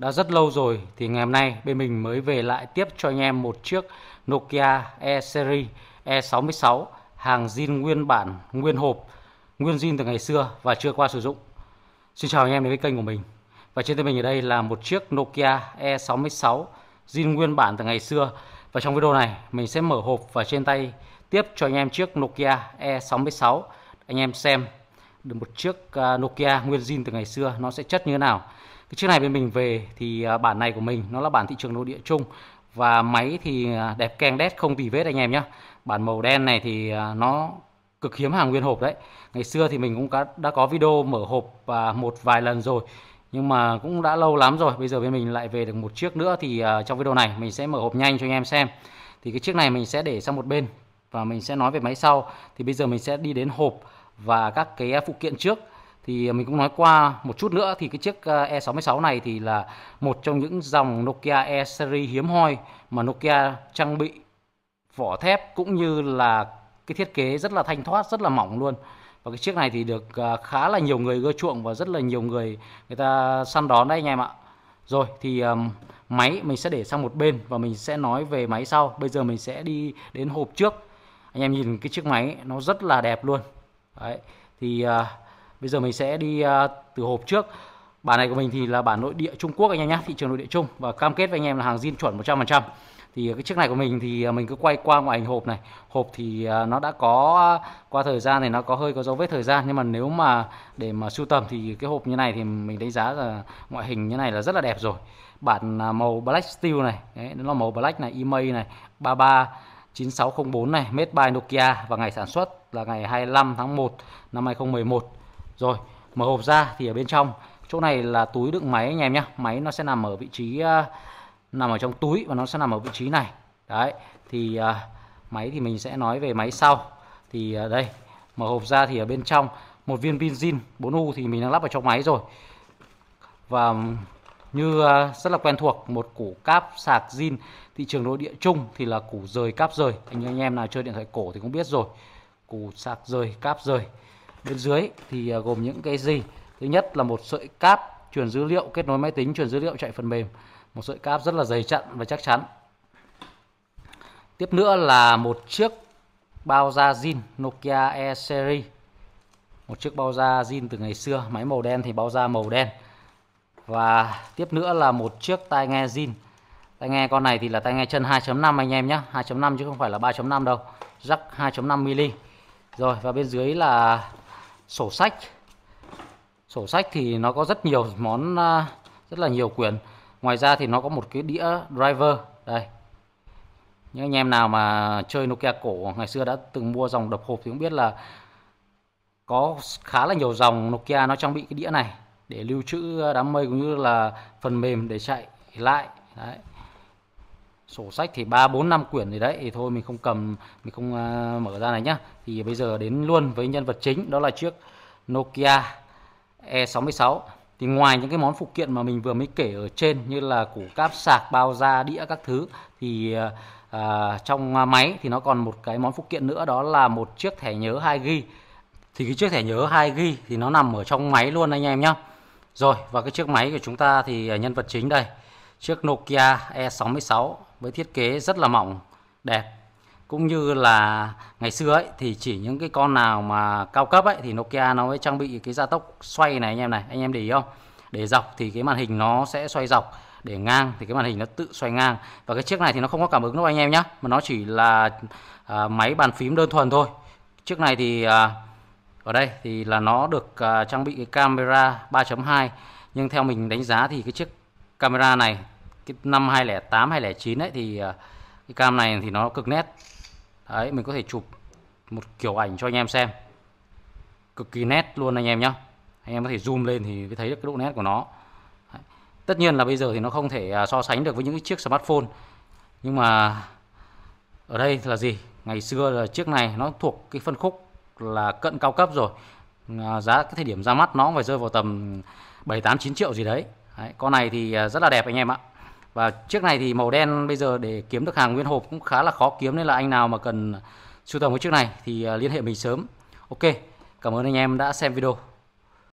đã rất lâu rồi thì ngày hôm nay bên mình mới về lại tiếp cho anh em một chiếc Nokia E-Series E66 hàng zin nguyên bản, nguyên hộp, nguyên zin từ ngày xưa và chưa qua sử dụng. Xin chào anh em đến với kênh của mình. Và trên tay mình ở đây là một chiếc Nokia E66 zin nguyên bản từ ngày xưa. Và trong video này mình sẽ mở hộp và trên tay tiếp cho anh em chiếc Nokia E66. Anh em xem được một chiếc à, Nokia nguyên zin từ ngày xưa nó sẽ chất như thế nào cái chiếc này bên mình về thì à, bản này của mình nó là bản thị trường nội địa chung và máy thì à, đẹp keng đét không tì vết anh em nhé bản màu đen này thì nó cực hiếm hàng nguyên hộp đấy ngày xưa thì mình cũng đã có video mở hộp một vài lần rồi nhưng mà cũng đã lâu lắm rồi bây giờ bên mình lại về được một chiếc nữa thì trong video này mình sẽ mở hộp nhanh cho anh em xem thì cái chiếc này mình sẽ để sang một bên và mình sẽ nói về máy sau thì bây giờ mình sẽ đi đến hộp và các cái phụ kiện trước thì mình cũng nói qua một chút nữa thì cái chiếc ờ, E66 này thì là một trong những dòng Nokia E-series hiếm hoi mà Nokia trang bị vỏ thép cũng như là cái thiết kế rất là thanh thoát, rất là mỏng luôn. Và cái chiếc này thì được ờ, khá là nhiều người ưa chuộng và rất là nhiều người người ta săn đón đấy anh em ạ. Rồi thì um, máy mình sẽ để sang một bên và mình sẽ nói về máy sau. Bây giờ mình sẽ đi đến hộp trước. Anh em nhìn cái chiếc máy nó rất là đẹp luôn. Đấy. thì uh, bây giờ mình sẽ đi uh, từ hộp trước bản này của mình thì là bản nội địa Trung Quốc anh em nhé thị trường nội địa Trung và cam kết với anh em là hàng zin chuẩn 100% thì cái chiếc này của mình thì à, mình cứ quay qua ngoại hình hộp này hộp thì nó đã có qua thời gian này nó có hơi có dấu vết thời gian nhưng mà nếu mà để mà sưu tầm thì cái hộp như này thì mình đánh giá là ngoại hình như này là rất là đẹp rồi bản màu black steel này đấy, nó là màu black này email này 33 9604 này made by Nokia và ngày sản xuất là ngày 25 tháng 1 năm 2011 rồi mở hộp ra thì ở bên trong chỗ này là túi đựng máy anh em nhé máy nó sẽ nằm ở vị trí uh, nằm ở trong túi và nó sẽ nằm ở vị trí này đấy thì uh, máy thì mình sẽ nói về máy sau thì uh, đây mở hộp ra thì ở bên trong một viên pin zin 4U thì mình đang lắp vào trong máy rồi và như ờ, rất là quen thuộc một củ cáp sạc zin thị trường nội địa chung thì là củ rời cáp rời anh anh em nào chơi điện thoại cổ thì cũng biết rồi củ sạc rời cáp rời bên dưới thì ờ, gồm những cái gì thứ nhất là một sợi cáp truyền dữ liệu kết nối máy tính truyền dữ liệu chạy phần mềm một sợi cáp rất là dày chặn và chắc chắn tiếp nữa là một chiếc bao da zin Nokia E series một chiếc bao da zin từ ngày xưa máy màu đen thì bao da màu đen và tiếp nữa là một chiếc tai nghe zin. Tai nghe con này thì là tai nghe chân 2.5 anh em nhé 2.5 chứ không phải là 3.5 đâu Jack 2.5 mm Rồi và bên dưới là sổ sách Sổ sách thì nó có rất nhiều món à, Rất là nhiều quyển Ngoài ra thì nó có một cái đĩa driver Đây Những anh em nào mà chơi Nokia cổ Ngày xưa đã từng mua dòng đập hộp thì cũng biết là Có khá là nhiều dòng Nokia nó trang bị cái đĩa này để lưu trữ đám mây cũng như là phần mềm để chạy lại đấy sổ sách thì ba bốn năm quyển gì đấy thì thôi mình không cầm mình không uh, mở ra này nhá thì bây giờ đến luôn với nhân vật chính đó là chiếc Nokia E66 thì ngoài những cái món phụ kiện mà mình vừa mới kể ở trên như là củ cáp sạc bao da đĩa các thứ thì à, à trong máy thì nó còn một cái món phụ kiện nữa đó là một chiếc thẻ nhớ 2 g thì cái chiếc thẻ nhớ 2 g thì nó nằm ở trong máy luôn anh em nhá rồi và cái chiếc máy của chúng ta thì à, nhân vật chính đây chiếc Nokia E66 với thiết kế rất là mỏng đẹp cũng như là ngày xưa ấy thì chỉ những cái con nào mà cao cấp ấy thì Nokia nó mới trang bị cái gia tốc xoay này anh em này anh em để ý không để dọc thì cái màn hình nó sẽ xoay dọc để ngang thì cái màn hình nó tự xoay ngang và cái chiếc này thì nó không có cảm ứng đâu anh em nhé mà nó chỉ là à, máy bàn phím đơn thuần thôi chiếc này thì à, ở đây thì là nó được uh, trang bị cái camera 3.2 nhưng theo mình đánh giá thì cái chiếc camera này cái năm 2008 2009 ấy thì uh, cái cam này thì nó cực nét đấy mình có thể chụp một kiểu ảnh cho anh em xem cực kỳ nét luôn anh em nhá anh em có thể zoom lên thì thấy được cái độ nét của nó đấy. tất nhiên là bây giờ thì nó không thể à, so sánh được với những chiếc smartphone nhưng mà ở đây là gì ngày xưa là chiếc này nó thuộc cái phân khúc là cận cao cấp rồi à, giá cái thời điểm ra mắt nó cũng phải rơi vào tầm 7 8 9 triệu gì đấy. đấy con này thì à, rất là đẹp anh em ạ và chiếc này thì màu đen bây giờ để kiếm được hàng nguyên hộp cũng khá là khó kiếm nên là anh nào mà cần sưu tầm cái chiếc này thì à, liên hệ mình sớm ok cảm ơn anh em đã xem video